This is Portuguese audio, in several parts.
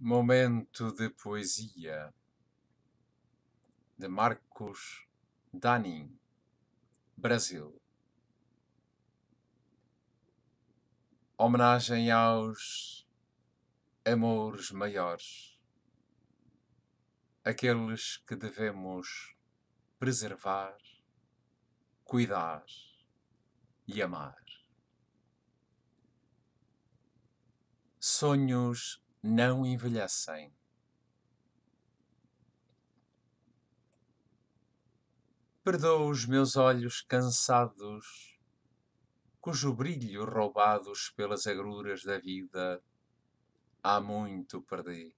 Momento de poesia de Marcos Danin, Brasil. Homenagem aos amores maiores, aqueles que devemos preservar, cuidar e amar. Sonhos não envelhecem. Perdoa os meus olhos cansados, cujo brilho roubados pelas agruras da vida há muito perdi.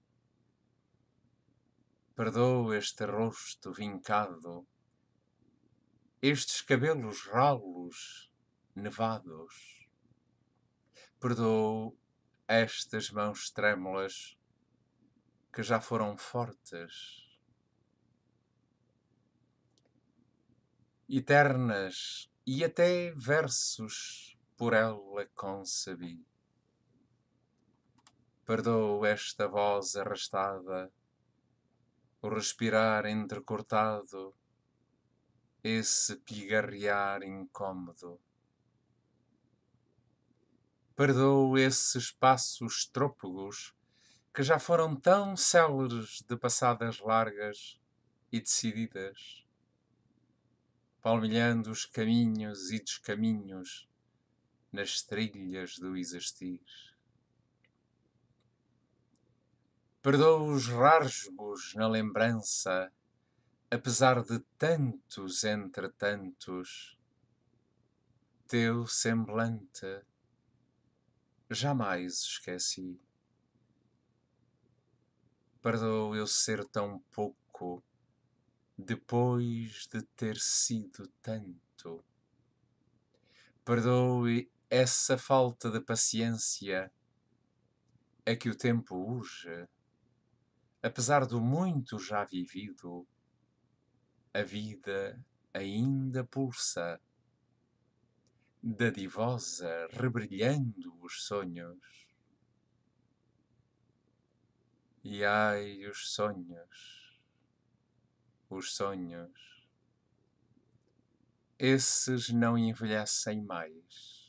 Perdoa este rosto vincado, estes cabelos ralos, nevados. Perdoa estas mãos trêmulas que já foram fortes, eternas e até versos por ela concebi. Perdoo esta voz arrastada, o respirar entrecortado, esse pigarrear incômodo perdoo esses passos trópegos que já foram tão céleres de passadas largas e decididas, palmilhando os caminhos e descaminhos nas trilhas do existir. Perdoa os rasgos na lembrança, apesar de tantos entretantos, teu semblante jamais esqueci. Perdoou eu ser tão pouco depois de ter sido tanto. Perdoe essa falta de paciência é que o tempo urge, apesar do muito já vivido, a vida ainda pulsa da divosa rebrilhando os sonhos. E ai, os sonhos, os sonhos, esses não envelhecem mais.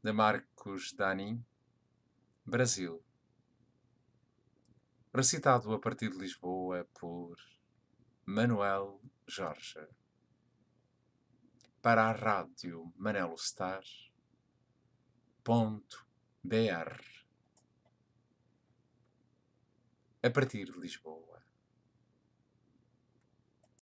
De Marcos Danin, Brasil. Recitado a partir de Lisboa por Manuel Jorge para a rádio br a partir de Lisboa.